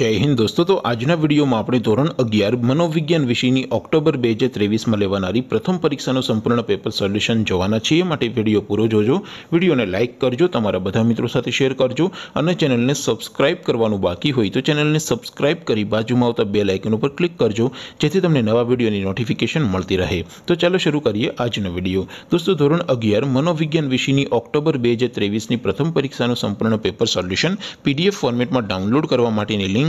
જે હિન્દ દોસ્તો તો આજનો વિડિયોમાં આપણે ધોરણ 11 મનોવિજ્ઞાન વિશેની ઓક્ટોબર 2023 માં લેવાણારી પ્રથમ પરીક્ષાનો સંપૂર્ણ પેપર સોલ્યુશન જોવાના છે માટે વિડિયો પૂરો જોજો વિડિયોને લાઈક કરજો તમારા બધા મિત્રો સાથે શેર કરજો અને ચેનલને સબ્સ્ક્રાઇબ કરવાનું બાકી હોય તો ચેનલને સબ્સ્ક્રાઇબ કરી બાજુમાં આવતા બેલ આઇકન ઉપર ક્લિક કરજો જેથી તમને નવા વિડિયોની નોટિફિકેશન મળતી રહે તો ચાલો શરૂ કરીએ આજનો વિડિયો દોસ્તો ધોરણ 11 મનોવિજ્ઞાન વિશેની ઓક્ટોબર 2023 ની પ્રથમ પરીક્ષાનો સંપૂર્ણ પેપર સોલ્યુશન પીડીએફ ફોર્મેટમાં ડાઉનલોડ કરવા માટેની લિંક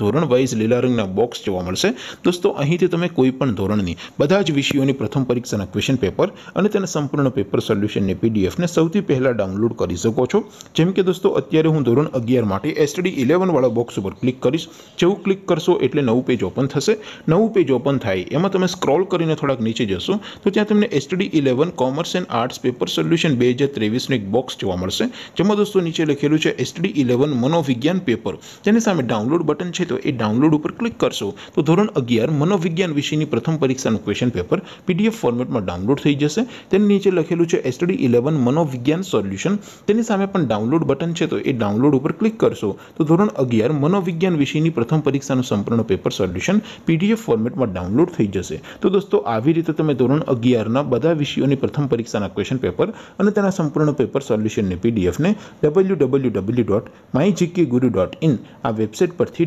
ધોરણ वाइज લે ラー ંગના બોક્સ જોવા મળશે દોસ્તો અહીંથી તમે કોઈ પણ ધોરણની બધા જ વિષયોની પ્રથમ પરીક્ષાના ક્વેશ્ચન પેપર અને તેના સંપૂર્ણ પેપર સોલ્યુશનની પીડીએફ ને સૌથી પહેલા ડાઉનલોડ કરી શકો છો જેમ કે દોસ્તો અત્યારે હું ધોરણ 11 માટે STD 11 વાળો બોક્સ પર ક્લિક કરશો જેવું ક્લિક કરશો એટલે નવું પેજ ઓપન થશે નવું પેજ ઓપન થાય એમાં તમે સ્ક્રોલ કરીને થોડક નીચે જશો તો ત્યાં તમને STD 11 commerce and arts paper solution 2023 નો એક બોક્સ જોવા મળશે જેમાં દોસ્તો નીચે લખેલું છે STD 11 મનોવિજ્ઞાન પેપર તેની સામે ડાઉનલોડ બટન તો એ ડાઉનલોડ ઉપર ક્લિક કરશો તો ધોરણ 11 મનોવિજ્ઞાન વિષયની પ્રથમ પરીક્ષાનો ક્વેશ્ચન પેપર પીડીએફ ફોર્મેટમાં ડાઉનલોડ થઈ જશે તેની નીચે લખેલું છે STD 11 મનોવિજ્ઞાન સોલ્યુશન તેની સામે પણ ડાઉનલોડ બટન છે તો એ ડાઉનલોડ ઉપર ક્લિક કરશો તો ધોરણ 11 મનોવિજ્ઞાન વિષયની પ્રથમ પરીક્ષાનો સંપૂર્ણ પેપર સોલ્યુશન પીડીએફ ફોર્મેટમાં ડાઉનલોડ થઈ જશે તો દોસ્તો આવી રીતે તમે ધોરણ 11 ના બધા વિષયોની પ્રથમ પરીક્ષાના ક્વેશ્ચન પેપર અને તેના સંપૂર્ણ પેપર સોલ્યુશન ને પીડીએફ ને www.mygkguru.in આ વેબસાઈટ પરથી